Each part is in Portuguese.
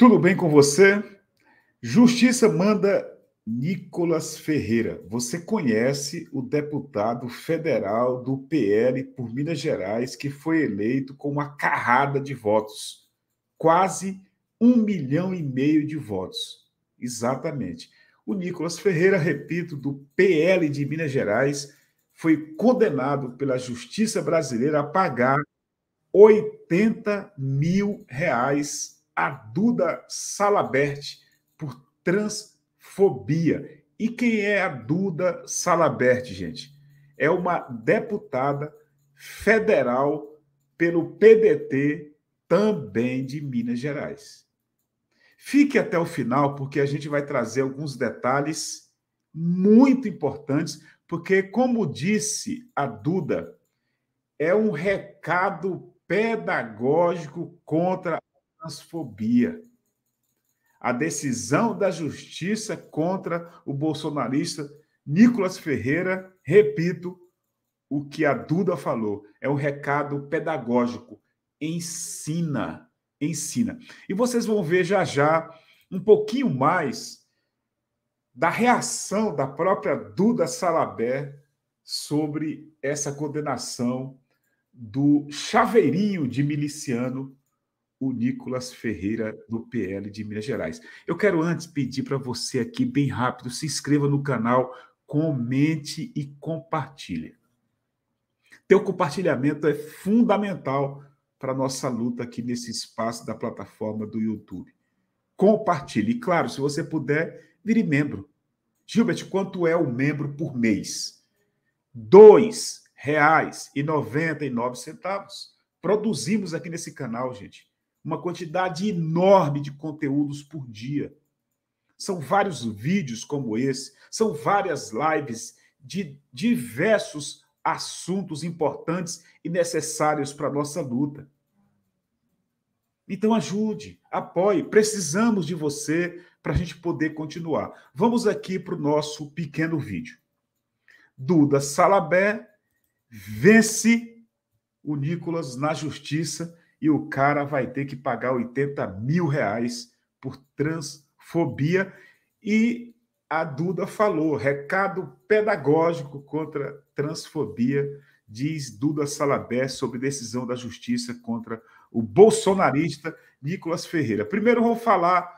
Tudo bem com você? Justiça manda Nicolas Ferreira. Você conhece o deputado federal do PL por Minas Gerais que foi eleito com uma carrada de votos, quase um milhão e meio de votos. Exatamente. O Nicolas Ferreira, repito, do PL de Minas Gerais, foi condenado pela justiça brasileira a pagar 80 mil reais a Duda Salabert por transfobia. E quem é a Duda Salabert, gente? É uma deputada federal pelo PDT, também de Minas Gerais. Fique até o final, porque a gente vai trazer alguns detalhes muito importantes, porque, como disse a Duda, é um recado pedagógico contra transfobia. A decisão da justiça contra o bolsonarista Nicolas Ferreira, repito, o que a Duda falou, é um recado pedagógico. Ensina, ensina. E vocês vão ver já já um pouquinho mais da reação da própria Duda Salabé sobre essa condenação do chaveirinho de miliciano o Nicolas Ferreira, do PL de Minas Gerais. Eu quero antes pedir para você aqui, bem rápido, se inscreva no canal, comente e compartilhe. Teu compartilhamento é fundamental para a nossa luta aqui nesse espaço da plataforma do YouTube. Compartilhe. E, claro, se você puder, vire membro. Gilbert, quanto é o membro por mês? R$ 2,99. Produzimos aqui nesse canal, gente uma quantidade enorme de conteúdos por dia. São vários vídeos como esse, são várias lives de diversos assuntos importantes e necessários para a nossa luta. Então ajude, apoie, precisamos de você para a gente poder continuar. Vamos aqui para o nosso pequeno vídeo. Duda Salabé vence o Nicolas na justiça e o cara vai ter que pagar 80 mil reais por transfobia. E a Duda falou: recado pedagógico contra transfobia, diz Duda Salabé sobre decisão da justiça contra o bolsonarista Nicolas Ferreira. Primeiro, vou falar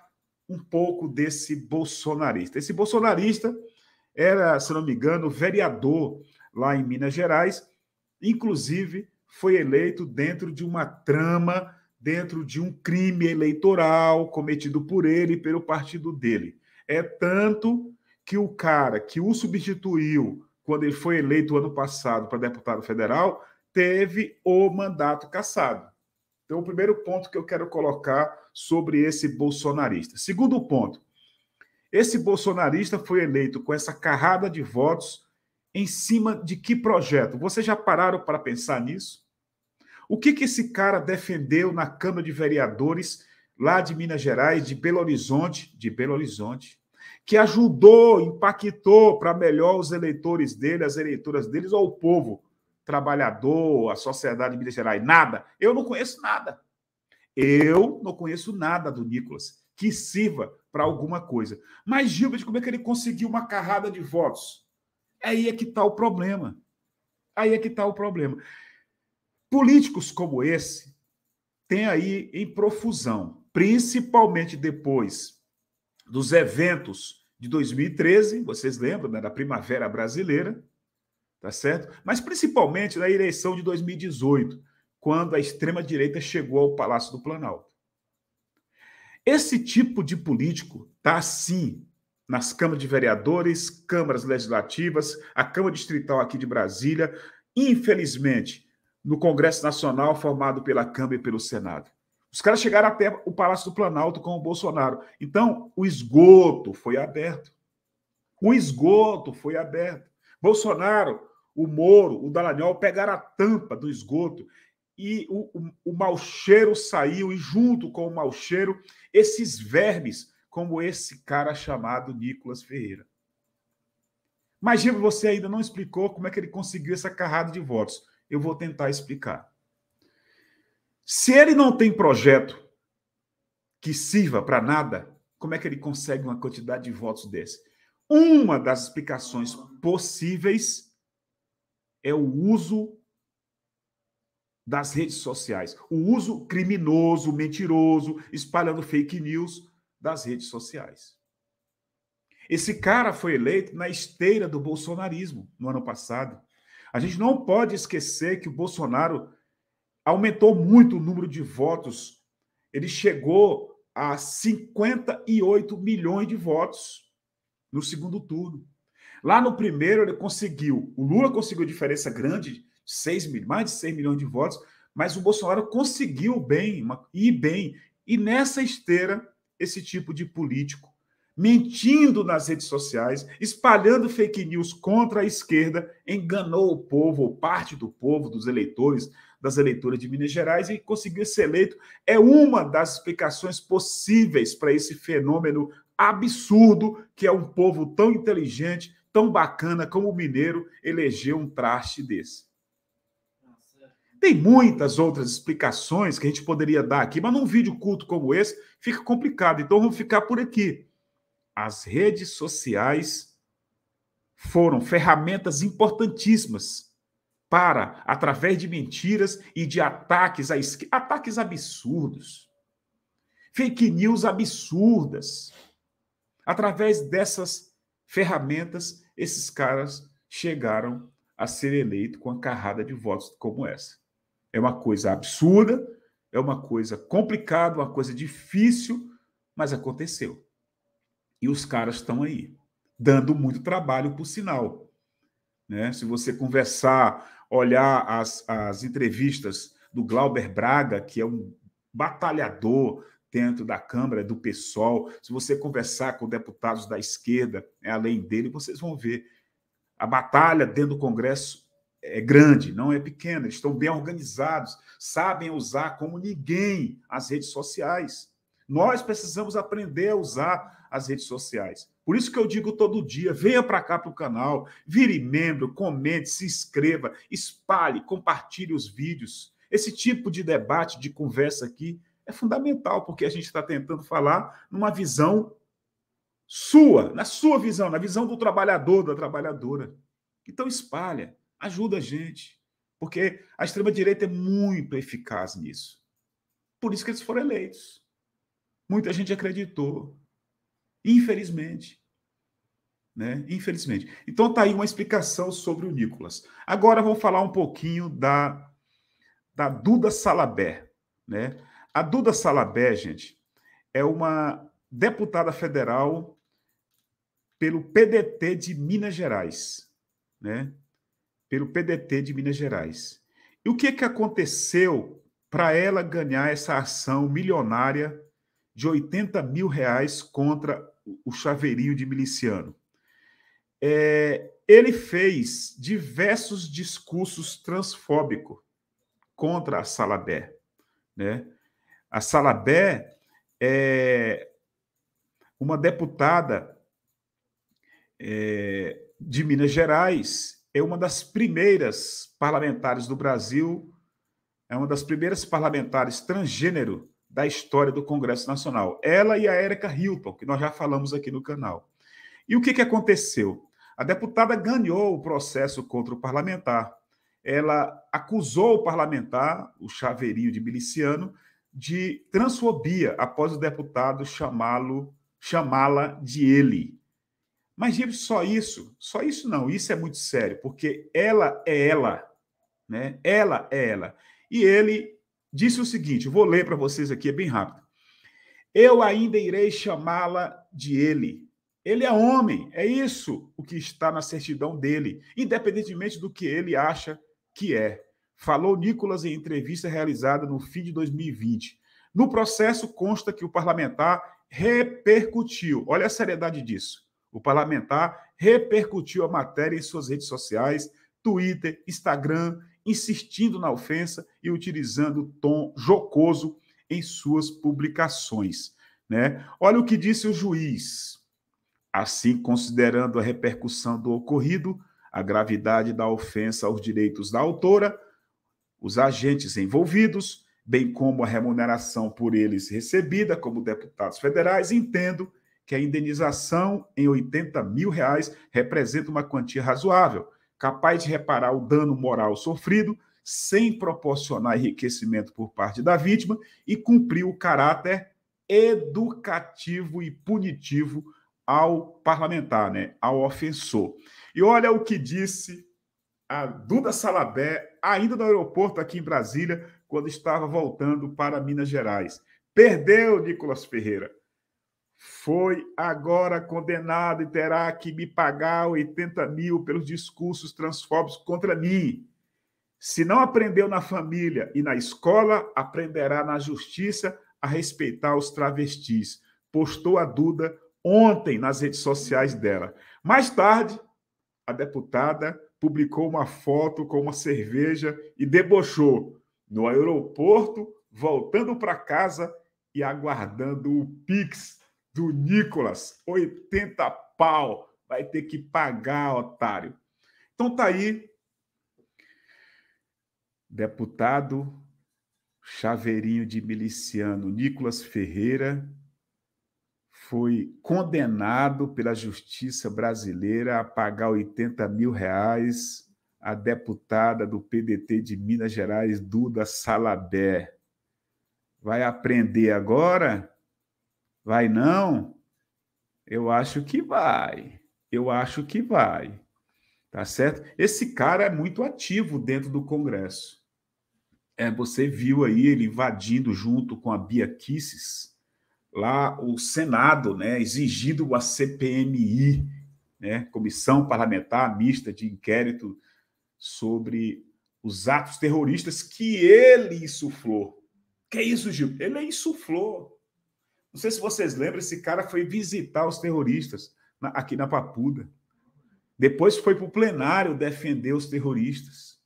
um pouco desse bolsonarista. Esse bolsonarista era, se não me engano, vereador lá em Minas Gerais, inclusive foi eleito dentro de uma trama, dentro de um crime eleitoral cometido por ele e pelo partido dele. É tanto que o cara que o substituiu quando ele foi eleito ano passado para deputado federal teve o mandato cassado. Então, o primeiro ponto que eu quero colocar sobre esse bolsonarista. Segundo ponto, esse bolsonarista foi eleito com essa carrada de votos em cima de que projeto? Vocês já pararam para pensar nisso? O que, que esse cara defendeu na Câmara de Vereadores lá de Minas Gerais, de Belo Horizonte, de Belo Horizonte, que ajudou, impactou para melhor os eleitores dele, as eleitoras deles ou o povo trabalhador, a sociedade de Minas Gerais? Nada. Eu não conheço nada. Eu não conheço nada do Nicolas que sirva para alguma coisa. Mas, Gilbert, como é que ele conseguiu uma carrada de votos? Aí é que está o problema. Aí é que está o problema. Políticos como esse têm aí em profusão, principalmente depois dos eventos de 2013, vocês lembram, né, da Primavera Brasileira, tá certo? Mas principalmente da eleição de 2018, quando a extrema-direita chegou ao Palácio do Planalto. Esse tipo de político está, assim nas câmaras de vereadores, câmaras legislativas, a Câmara Distrital aqui de Brasília, infelizmente, no Congresso Nacional formado pela Câmara e pelo Senado. Os caras chegaram até o Palácio do Planalto com o Bolsonaro. Então, o esgoto foi aberto. O esgoto foi aberto. Bolsonaro, o Moro, o Dalagnol pegaram a tampa do esgoto e o, o, o mau cheiro saiu, e junto com o mau cheiro, esses vermes como esse cara chamado Nicolas Ferreira. Mas, Gil, você ainda não explicou como é que ele conseguiu essa carrada de votos. Eu vou tentar explicar. Se ele não tem projeto que sirva para nada, como é que ele consegue uma quantidade de votos desse? Uma das explicações possíveis é o uso das redes sociais, o uso criminoso, mentiroso, espalhando fake news das redes sociais. Esse cara foi eleito na esteira do bolsonarismo no ano passado. A gente não pode esquecer que o Bolsonaro aumentou muito o número de votos. Ele chegou a 58 milhões de votos no segundo turno. Lá no primeiro, ele conseguiu. O Lula conseguiu diferença grande, 6, mais de 6 milhões de votos, mas o Bolsonaro conseguiu bem, ir bem. E nessa esteira, esse tipo de político mentindo nas redes sociais, espalhando fake news contra a esquerda, enganou o povo, ou parte do povo, dos eleitores, das eleitoras de Minas Gerais e conseguiu ser eleito. É uma das explicações possíveis para esse fenômeno absurdo que é um povo tão inteligente, tão bacana como o mineiro eleger um traste desse. Tem muitas outras explicações que a gente poderia dar aqui, mas num vídeo culto como esse fica complicado. Então vamos ficar por aqui. As redes sociais foram ferramentas importantíssimas para, através de mentiras e de ataques a esqu... ataques absurdos, fake news absurdas. Através dessas ferramentas, esses caras chegaram a ser eleito com a carrada de votos como essa. É uma coisa absurda, é uma coisa complicada, uma coisa difícil, mas aconteceu. E os caras estão aí, dando muito trabalho, por sinal. Né? Se você conversar, olhar as, as entrevistas do Glauber Braga, que é um batalhador dentro da Câmara do PSOL, se você conversar com deputados da esquerda, é além dele, vocês vão ver a batalha dentro do Congresso é grande, não é pequena. Eles estão bem organizados, sabem usar como ninguém as redes sociais. Nós precisamos aprender a usar as redes sociais. Por isso que eu digo todo dia: venha para cá para o canal, vire membro, comente, se inscreva, espalhe, compartilhe os vídeos. Esse tipo de debate, de conversa aqui é fundamental, porque a gente está tentando falar numa visão sua, na sua visão, na visão do trabalhador, da trabalhadora. Então espalha, Ajuda a gente, porque a extrema-direita é muito eficaz nisso. Por isso que eles foram eleitos. Muita gente acreditou. Infelizmente. Né? Infelizmente. Então tá aí uma explicação sobre o Nicolas. Agora vamos falar um pouquinho da, da Duda Salabé. Né? A Duda Salabé, gente, é uma deputada federal pelo PDT de Minas Gerais. Né? pelo PDT de Minas Gerais. E o que, que aconteceu para ela ganhar essa ação milionária de 80 mil reais contra o chaveirinho de miliciano? É, ele fez diversos discursos transfóbicos contra a Salabé. Né? A Salabé é uma deputada é, de Minas Gerais é uma das primeiras parlamentares do Brasil, é uma das primeiras parlamentares transgênero da história do Congresso Nacional. Ela e a Érica Hilton, que nós já falamos aqui no canal. E o que, que aconteceu? A deputada ganhou o processo contra o parlamentar. Ela acusou o parlamentar, o chaveirinho de miliciano, de transfobia após o deputado chamá-lo chamá-la de ele. Mas, digo só isso, só isso não, isso é muito sério, porque ela é ela, né? Ela é ela. E ele disse o seguinte: vou ler para vocês aqui, é bem rápido. Eu ainda irei chamá-la de ele. Ele é homem, é isso o que está na certidão dele, independentemente do que ele acha que é. Falou Nicolas em entrevista realizada no fim de 2020. No processo consta que o parlamentar repercutiu, olha a seriedade disso o parlamentar repercutiu a matéria em suas redes sociais, Twitter, Instagram, insistindo na ofensa e utilizando tom jocoso em suas publicações. Né? Olha o que disse o juiz. Assim, considerando a repercussão do ocorrido, a gravidade da ofensa aos direitos da autora, os agentes envolvidos, bem como a remuneração por eles recebida como deputados federais, entendo que a indenização em 80 mil reais representa uma quantia razoável, capaz de reparar o dano moral sofrido sem proporcionar enriquecimento por parte da vítima e cumprir o caráter educativo e punitivo ao parlamentar, né, ao ofensor. E olha o que disse a Duda Salabé, ainda no aeroporto aqui em Brasília, quando estava voltando para Minas Gerais. Perdeu, Nicolas Ferreira foi agora condenado e terá que me pagar 80 mil pelos discursos transfóbicos contra mim. Se não aprendeu na família e na escola, aprenderá na justiça a respeitar os travestis. Postou a Duda ontem nas redes sociais dela. Mais tarde, a deputada publicou uma foto com uma cerveja e debochou no aeroporto, voltando para casa e aguardando o Pix do Nicolas. 80 pau. Vai ter que pagar, otário. Então tá aí. Deputado chaveirinho de miliciano Nicolas Ferreira foi condenado pela justiça brasileira a pagar 80 mil reais à deputada do PDT de Minas Gerais, Duda Salabé. Vai aprender agora Vai não? Eu acho que vai. Eu acho que vai. Tá certo? Esse cara é muito ativo dentro do Congresso. É, você viu aí ele invadindo junto com a Bia Kisses lá o Senado, né, exigindo a CPMI, né, Comissão Parlamentar Mista de Inquérito sobre os atos terroristas que ele insuflou. Que é isso, Gil? Ele insuflou. Não sei se vocês lembram, esse cara foi visitar os terroristas na, aqui na Papuda. Depois foi para o plenário defender os terroristas.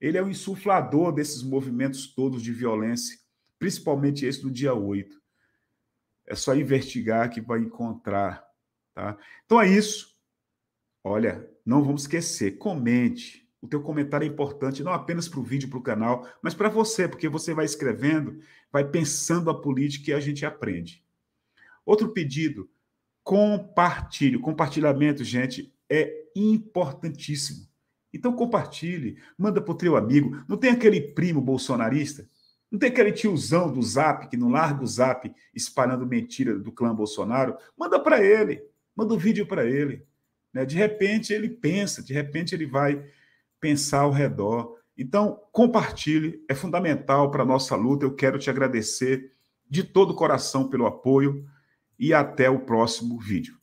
Ele é o insuflador desses movimentos todos de violência, principalmente esse do dia 8. É só investigar que vai encontrar. Tá? Então é isso. Olha, não vamos esquecer, comente. O teu comentário é importante, não apenas para o vídeo, para o canal, mas para você, porque você vai escrevendo vai pensando a política e a gente aprende. Outro pedido, compartilhe. Compartilhamento, gente, é importantíssimo. Então compartilhe, manda para o teu amigo. Não tem aquele primo bolsonarista? Não tem aquele tiozão do Zap que não larga o Zap espalhando mentira do clã Bolsonaro? Manda para ele, manda o um vídeo para ele. Né? De repente ele pensa, de repente ele vai pensar ao redor então, compartilhe, é fundamental para a nossa luta. Eu quero te agradecer de todo o coração pelo apoio e até o próximo vídeo.